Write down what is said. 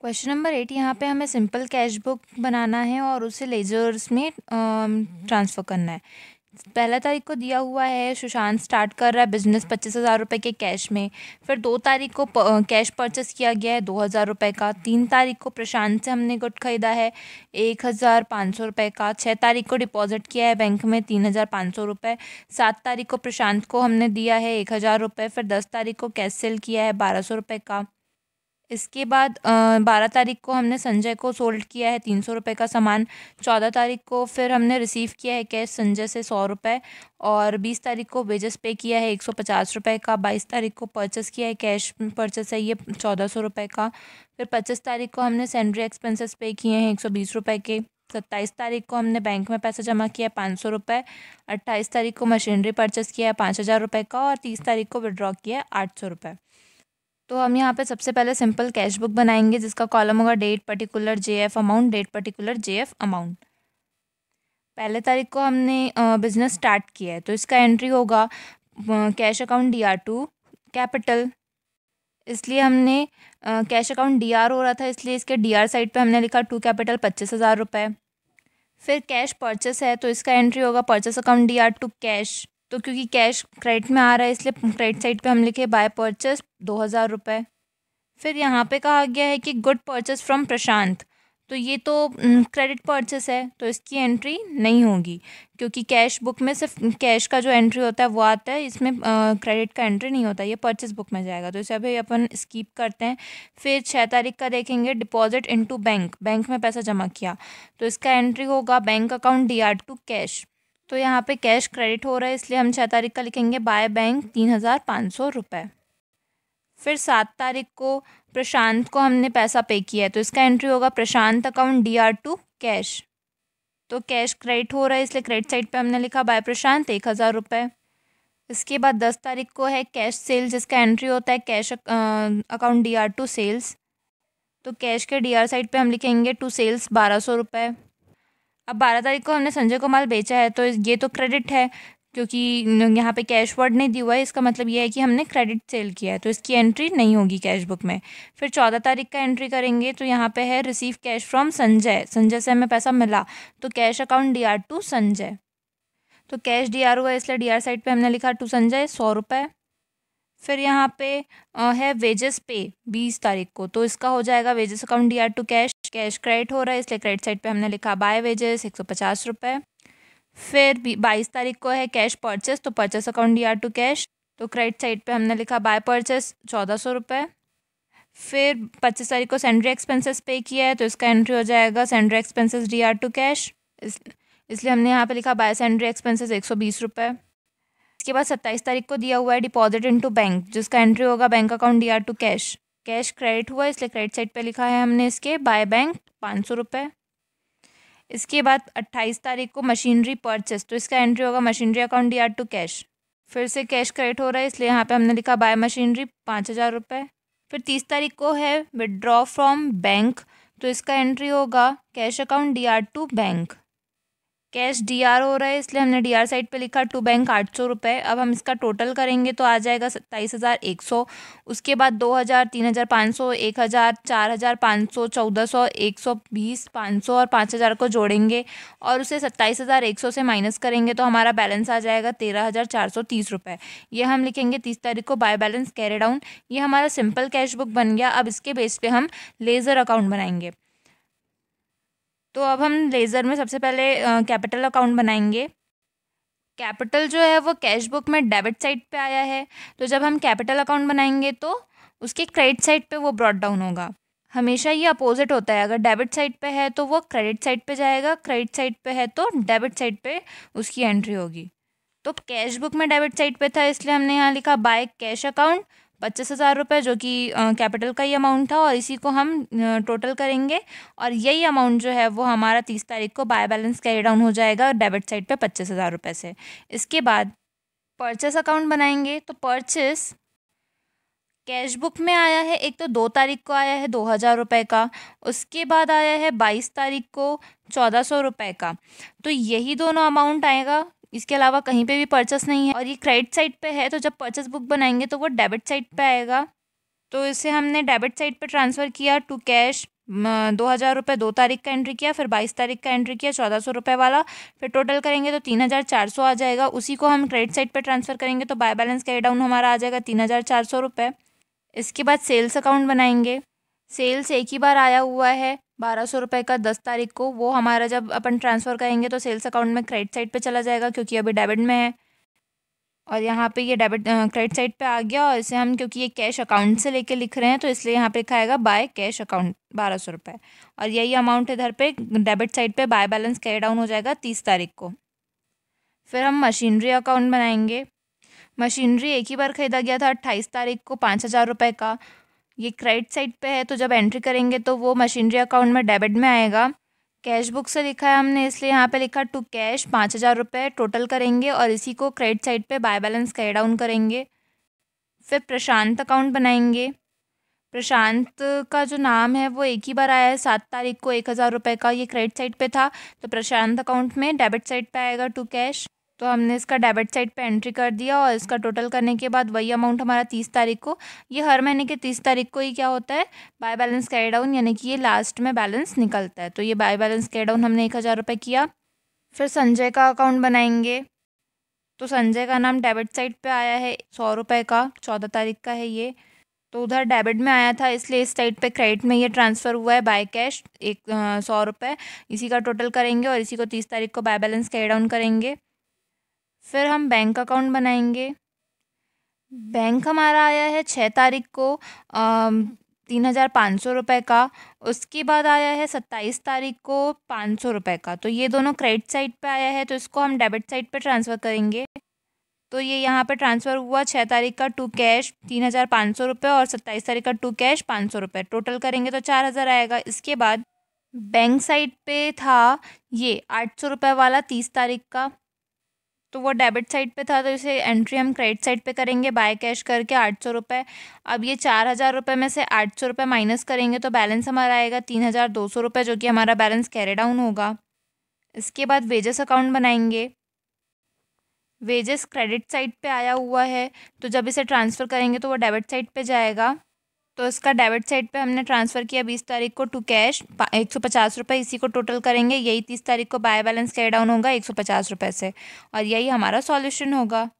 question number eight यहाँ पे हमें सिंपल कैश बुक बनाना है और उसे लेजर्स में ट्रांसफ़र करना है पहला तारीख को दिया हुआ है सुशांत स्टार्ट कर रहा है बिजनेस पच्चीस हज़ार रुपये के कैश में फिर दो तारीख को कैश परचेस किया गया है दो हज़ार रुपये का तीन तारीख को प्रशांत से हमने गुट खरीदा है एक हज़ार पाँच सौ रुपये का छः तारीख को डिपॉजिट किया है बैंक में तीन हज़ार पाँच सौ रुपये सात तारीख को प्रशांत को हमने दिया है एक हज़ार रुपये फिर दस तारीख को कैश सेल किया है बारह सौ रुपये का इसके बाद बारह तारीख को हमने संजय को सोल्ड किया है तीन सौ रुपये का सामान चौदह तारीख को फिर हमने रिसीव किया है कैश संजय से सौ रुपये और बीस तारीख को वेजेस पे किया है एक सौ पचास रुपये का बाईस तारीख को परचेस किया है कैश परचेस है ये चौदह सौ रुपये का फिर पच्चीस तारीख को हमने सैलरी एक्सपेंसेस पे किए हैं एक सौ बीस रुपये के सत्ताईस तारीख को हमने बैंक में पैसा जमा किया है पाँच सौ रुपये अट्ठाईस तारीख को मशीनरी परचेस किया है पाँच हज़ार रुपये का और तीस तारीख को विड्रॉ किया है आठ सौ रुपये तो हम यहाँ पे सबसे पहले सिंपल कैश बुक बनाएंगे जिसका कॉलम होगा date particular J F amount date particular J F amount पहले तारीख को हमने बिज़नेस स्टार्ट किया है तो इसका एंट्री होगा cash account D R to capital इसलिए हमने कैश अकाउंट डी आर हो रहा था इसलिए इसके डी आर साइड पर हमने लिखा टू कैपिटल पच्चीस हज़ार रुपये फिर कैश परचेस है तो इसका एंट्री होगा purchase account D R to cash तो क्योंकि कैश क्रेडिट में आ रहा है इसलिए क्रेडिट साइड पे हम लिखे बाय परचेस दो हज़ार रुपये फिर यहाँ पे कहा गया है कि गुड परचेस फ्रॉम प्रशांत तो ये तो क्रेडिट परचेस है तो इसकी एंट्री नहीं होगी क्योंकि कैश बुक में सिर्फ कैश का जो एंट्री होता है वो आता है इसमें क्रेडिट का एंट्री नहीं होता ये परचेस बुक में जाएगा तो इसे अभी अपन स्कीप करते हैं फिर छः तारीख का देखेंगे डिपॉजिट इनटू बैंक बैंक में पैसा जमा किया तो इसका एंट्री होगा bank account D R to cash तो यहाँ पे कैश क्रेडिट हो रहा है इसलिए हम छः तारीख का लिखेंगे बाय बैंक तीन हज़ार पाँच सौ रुपये फिर सात तारीख को प्रशांत को हमने पैसा पे किया है तो इसका एंट्री होगा Prashant account D R to cash तो कैश क्रेडिट हो रहा है इसलिए क्रेडिट साइड पे हमने लिखा बाय प्रशांत एक हज़ार रुपये इसके बाद दस तारीख को है कैश सेल्स जिसका एंट्री होता है cash account D R to sales तो कैश के डी आर साइड पर हम लिखेंगे टू सेल्स बारह सौ रुपये अब बारह तारीख को हमने संजय को माल बेचा है तो ये तो क्रेडिट है क्योंकि यहाँ पे कैश वर्ड नहीं दिया हुआ है इसका मतलब ये है कि हमने क्रेडिट सेल किया है तो इसकी एंट्री नहीं होगी कैश बुक में फिर चौदह तारीख का एंट्री करेंगे तो यहाँ पे है receive cash from Sanjay Sanjay से हमें पैसा मिला तो cash account D R to Sanjay तो कैश डी आर हुआ इसलिए डी आर साइड पर हमने लिखा टू संजय सौ रुपये फिर यहाँ पे आ, है वेजेस पे बीस तारीख को तो इसका हो जाएगा wages account D R to cash cash credit हो रहा है इसलिए क्रेडिट साइड पे हमने लिखा बाय वेजेस एक सौ पचास रुपये फिर बाईस तारीख को है कैश परचेस तो purchase account D R to cash तो क्रेडिट साइड पे हमने लिखा बाय परचेस चौदह सौ रुपये फिर पच्चीस तारीख को सेंड्री एक्सपेंसेस पे किया है तो इसका एंट्री हो जाएगा sundry expenses D R to cash इस, इसलिए हमने यहाँ पे लिखा बाय सेंड्री एक्सपेंसेस एक सौ बीस रुपये इसके बाद सत्ताईस तारीख को दिया हुआ है डिपॉजिट इनटू बैंक जिसका एंट्री होगा bank account D R to cash cash credit हुआ इसलिए क्रेडिट साइड पे लिखा है हमने इसके बाय बैंक पाँच सौ रुपये इसके बाद अट्ठाईस तारीख को मशीनरी परचेस तो इसका एंट्री होगा machinery account D R to cash फिर से कैश क्रेडिट हो रहा है इसलिए यहाँ पे हमने लिखा बाय मशीनरी पाँच हज़ार रुपये फिर तीस तारीख को है विड्रॉ फ्रॉम बैंक तो इसका एंट्री होगा cash account D R to bank cash D R हो रहा है इसलिए हमने डी आर साइड पर लिखा टू बैंक आठ सौ रुपये अब हम इसका टोटल करेंगे तो आ जाएगा सत्ताईस हज़ार एक सौ उसके बाद दो हज़ार तीन हज़ार पाँच सौ एक हज़ार चार हज़ार पाँच सौ चौदह सौ एक सौ बीस पाँच सौ और पाँच हज़ार को जोड़ेंगे और उसे सत्ताईस हज़ार एक सौ से माइनस करेंगे तो हमारा बैलेंस आ जाएगा तेरह हज़ार चार सौ तीस रुपये ये हम लिखेंगे तीस तारीख को बाय बैलेंस कैरी डाउन ये हमारा सिंपल कैश बुक बन गया अब इसके बेस पर हम लेज़र अकाउंट बनाएंगे तो अब हम लेज़र में सबसे पहले कैपिटल अकाउंट बनाएंगे कैपिटल जो है वो कैश बुक में डेबिट साइड पे आया है तो जब हम कैपिटल अकाउंट बनाएंगे तो उसके क्रेडिट साइड पे वो ब्रॉड डाउन होगा हमेशा ये अपोजिट होता है अगर डेबिट साइड पे है तो वो क्रेडिट साइड पे जाएगा क्रेडिट साइड पे है तो डेबिट साइड पे उसकी एंट्री होगी तो कैश बुक में डेबिट साइड पे था इसलिए हमने यहाँ लिखा बाय कैश अकाउंट पच्चीस हज़ार रुपये जो कि कैपिटल का ही अमाउंट था और इसी को हम टोटल करेंगे और यही अमाउंट जो है वो हमारा तीस तारीख को बाय बैलेंस कैरी डाउन हो जाएगा डेबिट साइड पे पच्चीस हज़ार रुपये से इसके बाद परचेस अकाउंट बनाएंगे तो परचेस कैश बुक में आया है एक तो दो तारीख को आया है दो हज़ार रुपये का उसके बाद आया है बाईस तारीख को चौदह सौ रुपये का तो यही दोनों अमाउंट आएगा इसके अलावा कहीं पे भी परचेस नहीं है और ये क्रेडिट साइड पे है तो जब परचेस बुक बनाएंगे तो वो डेबिट साइड पे आएगा तो इसे हमने डेबिट साइड पे ट्रांसफ़र किया टू कैश दो हज़ार रुपये दो तारीख का एंट्री किया फिर बाईस तारीख का एंट्री किया चौदह सौ रुपये वाला फिर टोटल करेंगे तो तीन हज़ार चार सौ आ जाएगा उसी को हम क्रेडिट साइड पर ट्रांसफ़र करेंगे तो बाय बैलेंस कैरी डाउन हमारा आ जाएगा तीन हज़ार चार सौ रुपये इसके बाद सेल्स अकाउंट बनाएंगे सेल्स एक ही बार आया हुआ है बारह सौ रुपये का दस तारीख को वो हमारा जब अपन ट्रांसफ़र करेंगे तो सेल्स अकाउंट में क्रेडिट साइड पे चला जाएगा क्योंकि अभी डेबिट में है और यहाँ पे ये डेबिट क्रेडिट साइड पे आ गया और इसे हम क्योंकि ये कैश अकाउंट से लेके लिख रहे हैं तो इसलिए यहाँ पे लिखा आएगा बाय कैश अकाउंट बारह सौ रुपये और यही अमाउंट इधर पे डेबिट साइड पे बाय बैलेंस कैरी डाउन हो जाएगा तीस तारीख को फिर हम मशीनरी अकाउंट बनाएंगे मशीनरी एक ही बार ख़रीदा गया था अट्ठाईस तारीख को पाँच हज़ार रुपये का ये क्रेडिट साइड पे है तो जब एंट्री करेंगे तो वो मशीनरी अकाउंट में डेबिट में आएगा कैश बुक से लिखा है हमने इसलिए यहाँ पे लिखा टू कैश पाँच हज़ार रुपये टोटल करेंगे और इसी को क्रेडिट साइड पे बाय बैलेंस कैरी डाउन करेंगे फिर प्रशांत अकाउंट बनाएंगे प्रशांत का जो नाम है वो एक ही बार आया है सात तारीख को एक हज़ार रुपये का ये क्रेडिट साइड पे था तो प्रशांत अकाउंट में डेबिट साइड पे आएगा टू कैश तो हमने इसका डेबिट साइड पे एंट्री कर दिया और इसका टोटल करने के बाद वही अमाउंट हमारा तीस तारीख को ये हर महीने के तीस तारीख को ही क्या होता है बाय बैलेंस कैरी डाउन यानी कि ये लास्ट में बैलेंस निकलता है तो ये बाय बैलेंस कैरी डाउन हमने एक हज़ार रुपये किया फिर संजय का अकाउंट बनाएंगे तो संजय का नाम डेबिट साइड पर आया है सौ रुपये का चौदह तारीख का है ये तो उधर डेबिट में आया था इसलिए इस साइड पे क्रेडिट में ये ट्रांसफ़र हुआ है बाय कैश एक सौ रुपये इसी का टोटल करेंगे और इसी को तीस तारीख को बाय बैलेंस कैरी डाउन करेंगे फिर हम बैंक अकाउंट बनाएंगे बैंक हमारा आया है छः तारीख को तीन हज़ार पाँच सौ रुपये का उसके बाद आया है सत्ताईस तारीख को पाँच सौ रुपये का तो ये दोनों क्रेडिट साइड पे आया है तो इसको हम डेबिट साइड पे ट्रांसफ़र करेंगे तो ये यहाँ पे ट्रांसफ़र हुआ छः तारीख का टू कैश तीन हज़ार पाँच सौ रुपये और सत्ताईस तारीख का टू कैश पाँच सौ रुपये टोटल करेंगे तो चार हज़ार आएगा इसके बाद बैंक साइड पे था ये आठ सौ रुपये वाला तीस तारीख का तो वो डेबिट साइड पे था तो इसे एंट्री हम क्रेडिट साइड पे करेंगे बाय कैश करके आठ सौ रुपये अब ये चार हज़ार रुपये में से आठ सौ रुपये माइनस करेंगे तो बैलेंस हमारा आएगा तीन हज़ार दो सौ रुपये जो कि हमारा बैलेंस कैरी डाउन होगा इसके बाद वेजेस अकाउंट बनाएंगे वेजेस क्रेडिट साइड पे आया हुआ है तो जब इसे ट्रांसफ़र करेंगे तो वो डेबिट साइड पे जाएगा तो इसका डेबिट साइड पे हमने ट्रांसफ़र किया बीस तारीख को टू कैश एक सौ पचास रुपये इसी को टोटल करेंगे यही तीस तारीख को बाय बैलेंस कैर डाउन होगा एक सौ पचास रुपये से और यही हमारा सॉल्यूशन होगा